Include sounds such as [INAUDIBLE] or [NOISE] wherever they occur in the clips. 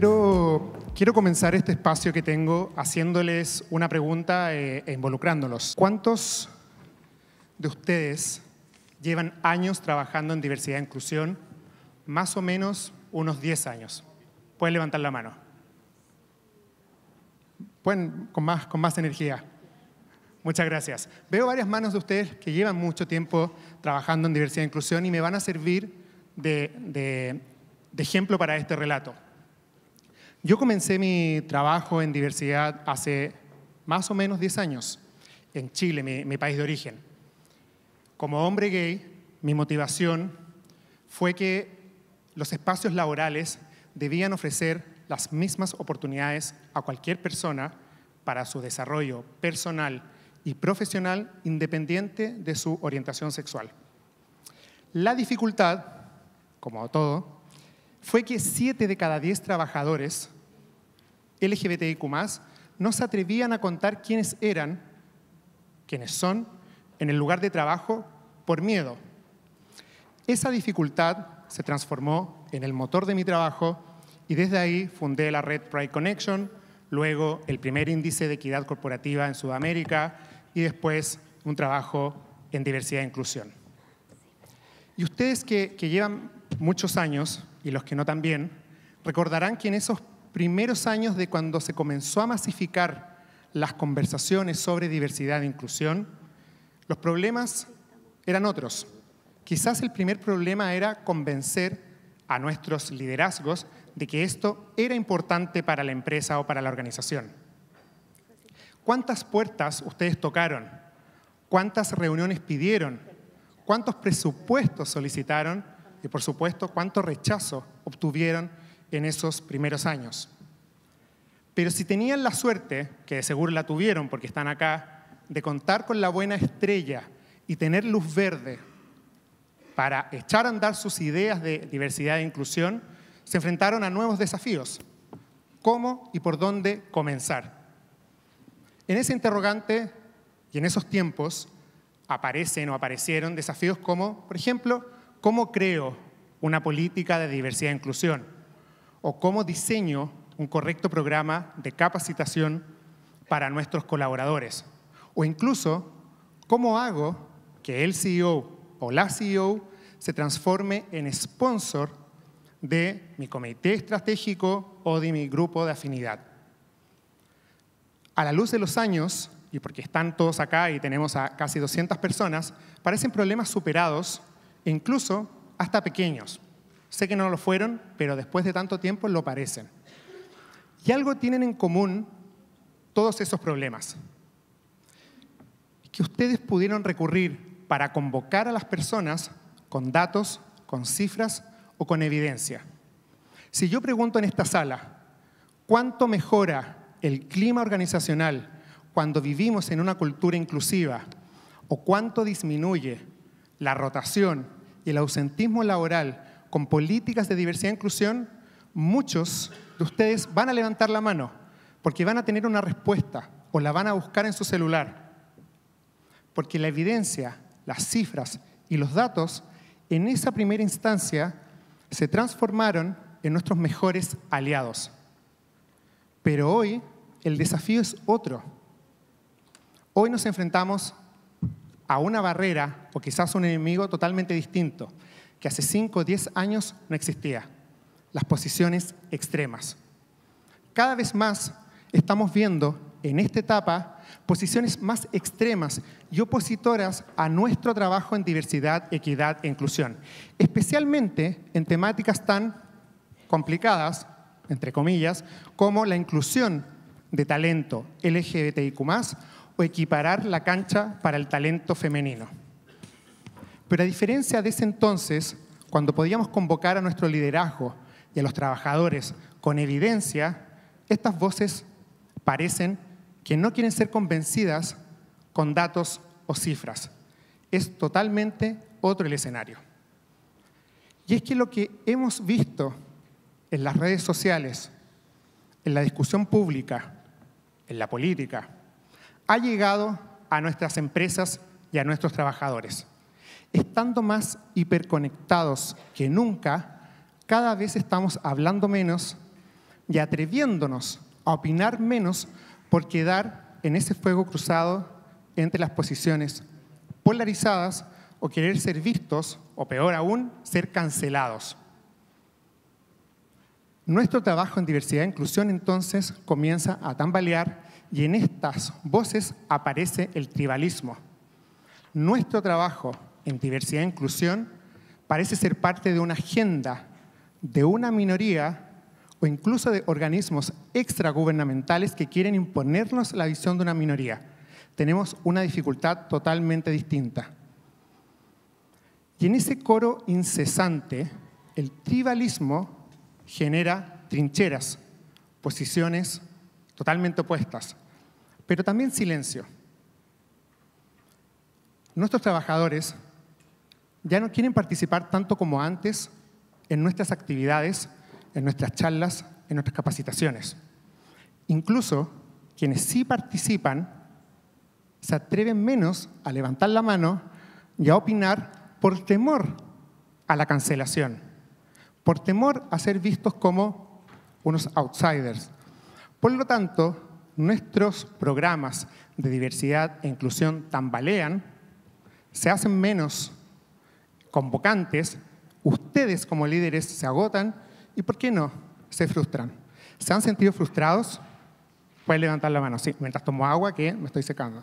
Quiero, quiero comenzar este espacio que tengo haciéndoles una pregunta eh, e involucrándolos. ¿Cuántos de ustedes llevan años trabajando en diversidad e inclusión? Más o menos unos 10 años. Pueden levantar la mano. Pueden con más, con más energía. Muchas gracias. Veo varias manos de ustedes que llevan mucho tiempo trabajando en diversidad e inclusión y me van a servir de ejemplo para este relato. Yo comencé mi trabajo en diversidad hace más o menos 10 años, en Chile, mi, mi país de origen. Como hombre gay, mi motivación fue que los espacios laborales debían ofrecer las mismas oportunidades a cualquier persona para su desarrollo personal y profesional independiente de su orientación sexual. La dificultad, como todo, fue que siete de cada 10 trabajadores LGBTIQ no se atrevían a contar quiénes eran, quiénes son, en el lugar de trabajo por miedo. Esa dificultad se transformó en el motor de mi trabajo y desde ahí fundé la red Pride Connection, luego el primer índice de equidad corporativa en Sudamérica y después un trabajo en diversidad e inclusión. Y ustedes que, que llevan muchos años y los que no también, recordarán que en esos primeros años de cuando se comenzó a masificar las conversaciones sobre diversidad e inclusión, los problemas eran otros. Quizás el primer problema era convencer a nuestros liderazgos de que esto era importante para la empresa o para la organización. ¿Cuántas puertas ustedes tocaron? ¿Cuántas reuniones pidieron? ¿Cuántos presupuestos solicitaron y por supuesto cuánto rechazo obtuvieron en esos primeros años. Pero si tenían la suerte, que de seguro la tuvieron porque están acá, de contar con la buena estrella y tener luz verde para echar a andar sus ideas de diversidad e inclusión, se enfrentaron a nuevos desafíos. ¿Cómo y por dónde comenzar? En ese interrogante y en esos tiempos aparecen o aparecieron desafíos como, por ejemplo, ¿Cómo creo una política de diversidad e inclusión? ¿O cómo diseño un correcto programa de capacitación para nuestros colaboradores? O incluso, ¿cómo hago que el CEO o la CEO se transforme en sponsor de mi comité estratégico o de mi grupo de afinidad? A la luz de los años, y porque están todos acá y tenemos a casi 200 personas, parecen problemas superados incluso hasta pequeños. Sé que no lo fueron, pero después de tanto tiempo lo parecen. Y algo tienen en común todos esos problemas. Que ustedes pudieron recurrir para convocar a las personas con datos, con cifras o con evidencia. Si yo pregunto en esta sala, ¿cuánto mejora el clima organizacional cuando vivimos en una cultura inclusiva? ¿O cuánto disminuye la rotación y el ausentismo laboral con políticas de diversidad e inclusión, muchos de ustedes van a levantar la mano porque van a tener una respuesta o la van a buscar en su celular. Porque la evidencia, las cifras y los datos en esa primera instancia se transformaron en nuestros mejores aliados. Pero hoy el desafío es otro. Hoy nos enfrentamos a una barrera o quizás un enemigo totalmente distinto, que hace 5 o 10 años no existía, las posiciones extremas. Cada vez más estamos viendo en esta etapa posiciones más extremas y opositoras a nuestro trabajo en diversidad, equidad e inclusión, especialmente en temáticas tan complicadas, entre comillas, como la inclusión de talento LGBTIQ o equiparar la cancha para el talento femenino. Pero a diferencia de ese entonces, cuando podíamos convocar a nuestro liderazgo y a los trabajadores con evidencia, estas voces parecen que no quieren ser convencidas con datos o cifras. Es totalmente otro el escenario. Y es que lo que hemos visto en las redes sociales, en la discusión pública, en la política, ha llegado a nuestras empresas y a nuestros trabajadores. Estando más hiperconectados que nunca, cada vez estamos hablando menos y atreviéndonos a opinar menos por quedar en ese fuego cruzado entre las posiciones polarizadas o querer ser vistos, o peor aún, ser cancelados. Nuestro trabajo en diversidad e inclusión entonces comienza a tambalear y en estas voces aparece el tribalismo. Nuestro trabajo en diversidad e inclusión parece ser parte de una agenda de una minoría o incluso de organismos extragubernamentales que quieren imponernos la visión de una minoría. Tenemos una dificultad totalmente distinta. Y en ese coro incesante, el tribalismo genera trincheras, posiciones totalmente opuestas pero también silencio. Nuestros trabajadores ya no quieren participar tanto como antes en nuestras actividades, en nuestras charlas, en nuestras capacitaciones. Incluso quienes sí participan se atreven menos a levantar la mano y a opinar por temor a la cancelación, por temor a ser vistos como unos outsiders. Por lo tanto, nuestros programas de diversidad e inclusión tambalean, se hacen menos convocantes, ustedes como líderes se agotan y, ¿por qué no?, se frustran. ¿Se han sentido frustrados? Pueden levantar la mano, sí, mientras tomo agua que me estoy secando.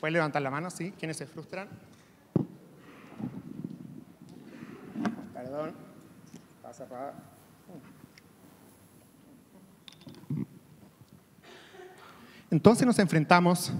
Pueden levantar la mano, sí, ¿Quiénes se frustran. Perdón, pasa para... Entonces nos enfrentamos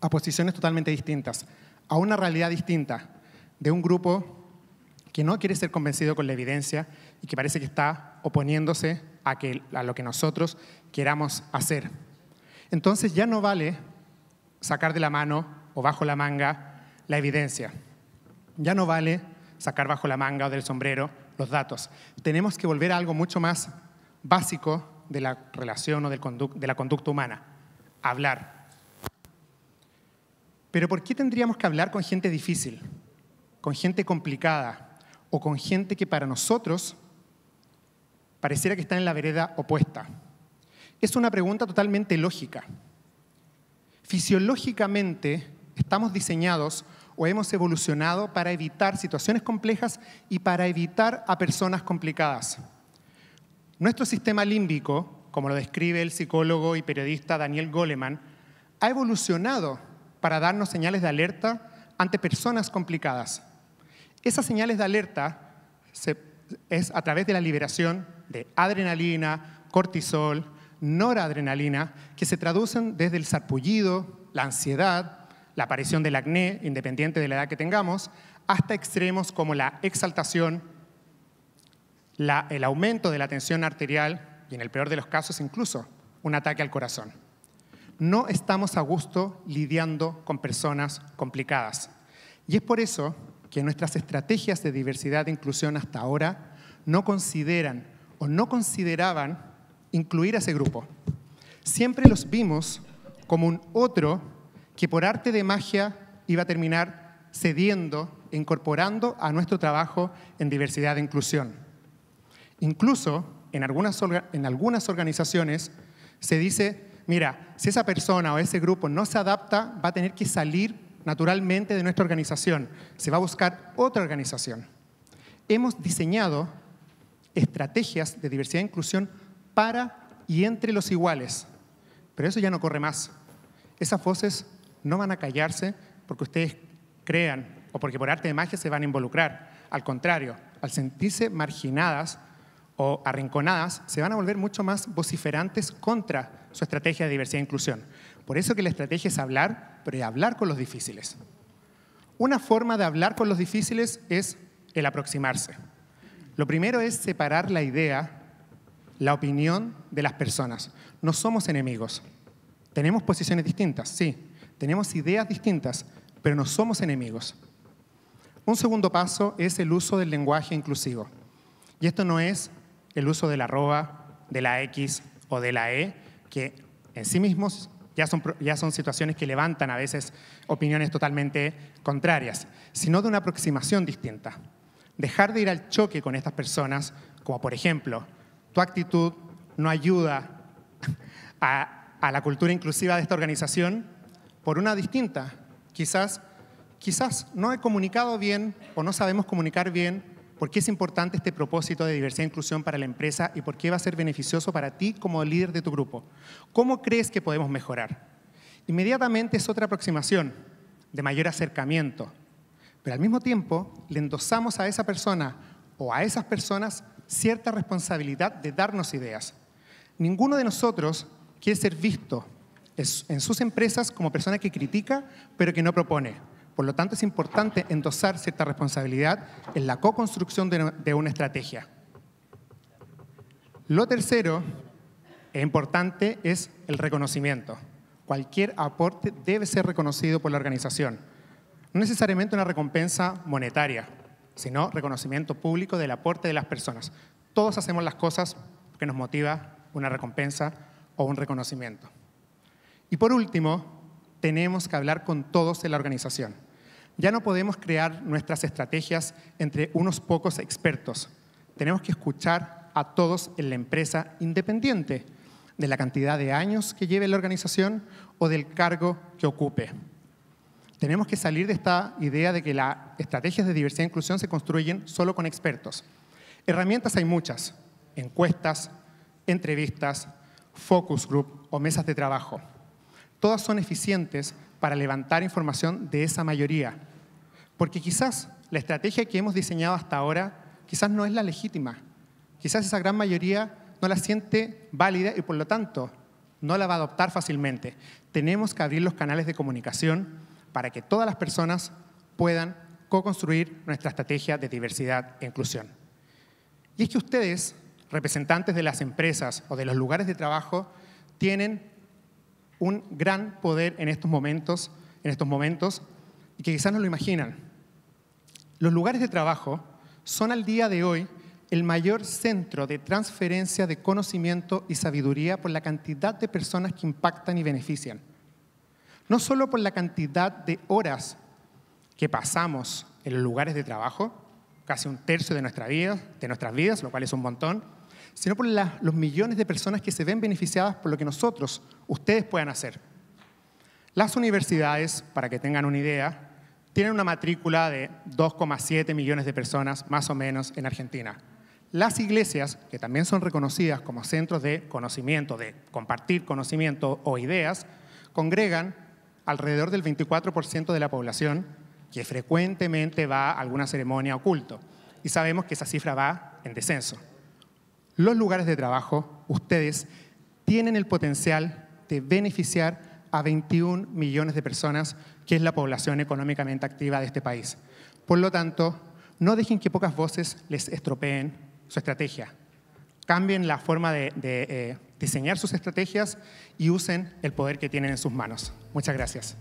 a posiciones totalmente distintas, a una realidad distinta de un grupo que no quiere ser convencido con la evidencia y que parece que está oponiéndose a, lo que nosotros queramos hacer. Entonces ya no vale sacar de la mano o bajo la manga la evidencia. Ya no vale sacar bajo la manga o del sombrero los datos. Tenemos que volver a algo mucho más básico de la relación o de la conducta humana, hablar. Pero ¿por qué tendríamos que hablar con gente difícil, con gente complicada o con gente que para nosotros pareciera que está en la vereda opuesta? Es una pregunta totalmente lógica. Fisiológicamente estamos diseñados o hemos evolucionado para evitar situaciones complejas y para evitar a personas complicadas. Nuestro sistema límbico como lo describe el psicólogo y periodista Daniel Goleman, ha evolucionado para darnos señales de alerta ante personas complicadas. Esas señales de alerta es a través de la liberación de adrenalina, cortisol, noradrenalina, que se traducen desde el sarpullido, la ansiedad, la aparición del acné, independiente de la edad que tengamos, hasta extremos como la exaltación, el aumento de la tensión arterial y en el peor de los casos incluso un ataque al corazón. No estamos a gusto lidiando con personas complicadas. Y es por eso que nuestras estrategias de diversidad e inclusión hasta ahora no consideran o no consideraban incluir a ese grupo. Siempre los vimos como un otro que por arte de magia iba a terminar cediendo incorporando a nuestro trabajo en diversidad e inclusión. Incluso en algunas, en algunas organizaciones se dice, mira, si esa persona o ese grupo no se adapta, va a tener que salir naturalmente de nuestra organización, se va a buscar otra organización. Hemos diseñado estrategias de diversidad e inclusión para y entre los iguales, pero eso ya no corre más. Esas voces no van a callarse porque ustedes crean o porque por arte de magia se van a involucrar. Al contrario, al sentirse marginadas, o arrinconadas se van a volver mucho más vociferantes contra su estrategia de diversidad e inclusión. Por eso que la estrategia es hablar, pero es hablar con los difíciles. Una forma de hablar con los difíciles es el aproximarse. Lo primero es separar la idea, la opinión de las personas. No somos enemigos. Tenemos posiciones distintas, sí. Tenemos ideas distintas, pero no somos enemigos. Un segundo paso es el uso del lenguaje inclusivo. Y esto no es el uso la arroba, de la X o de la E, que en sí mismos ya son, situaciones que levantan a veces opiniones totalmente contrarias, sino de una aproximación distinta. Dejar de ir al choque con estas personas, como por ejemplo, tu actitud no ayuda [LAUGHS] a, a la cultura inclusiva de esta organización, por una distinta, quizás, quizás no he comunicado bien o no sabemos comunicar bien ¿Por qué es importante este propósito de diversidad e inclusión para la empresa y por qué va a ser beneficioso para ti como líder de tu grupo? ¿Cómo crees que podemos mejorar? Inmediatamente es otra aproximación de mayor acercamiento, pero al mismo tiempo le endosamos a esa persona o a esas personas cierta responsabilidad de darnos ideas. Ninguno de nosotros quiere ser visto en sus empresas como persona que critica pero que no propone por lo tanto, es importante endosar cierta responsabilidad en la co-construcción de una estrategia. Lo tercero e importante es el reconocimiento. Cualquier aporte debe ser reconocido por la organización. No necesariamente una recompensa monetaria, sino reconocimiento público del aporte de las personas. Todos hacemos las cosas que nos motiva una recompensa o un reconocimiento. Y por último, tenemos que hablar con todos en la organización. Ya no podemos crear nuestras estrategias entre unos pocos expertos. Tenemos que escuchar a todos en la empresa independiente de la cantidad de años que lleve la organización o del cargo que ocupe. Tenemos que salir de esta idea de que las estrategias de diversidad e inclusión se construyen solo con expertos. Herramientas hay muchas, encuestas, entrevistas, focus group o mesas de trabajo. Todas son eficientes para levantar información de esa mayoría. Porque quizás la estrategia que hemos diseñado hasta ahora quizás no es la legítima. Quizás esa gran mayoría no la siente válida y por lo tanto no la va a adoptar fácilmente. Tenemos que abrir los canales de comunicación para que todas las personas puedan co-construir nuestra estrategia de diversidad e inclusión. Y es que ustedes, representantes de las empresas o de los lugares de trabajo, tienen un gran poder en estos momentos, en estos momentos, y que quizás no lo imaginan. Los lugares de trabajo son al día de hoy el mayor centro de transferencia de conocimiento y sabiduría por la cantidad de personas que impactan y benefician. No solo por la cantidad de horas que pasamos en los lugares de trabajo, casi un tercio de, de nuestras vidas, lo cual es un montón, sino por los millones de personas que se ven beneficiadas por lo que nosotros, ustedes puedan hacer. Las universidades, para que tengan una idea, tienen una matrícula de 2,7 millones de personas más o menos en Argentina. Las iglesias, que también son reconocidas como centros de conocimiento, de compartir conocimiento o ideas, congregan alrededor del 24% de la población que frecuentemente va a alguna ceremonia o culto. Y sabemos que esa cifra va en descenso los lugares de trabajo, ustedes tienen el potencial de beneficiar a 21 millones de personas, que es la población económicamente activa de este país. Por lo tanto, no dejen que pocas voces les estropeen su estrategia. Cambien la forma de, eh, diseñar sus estrategias y usen el poder que tienen en sus manos. Muchas gracias.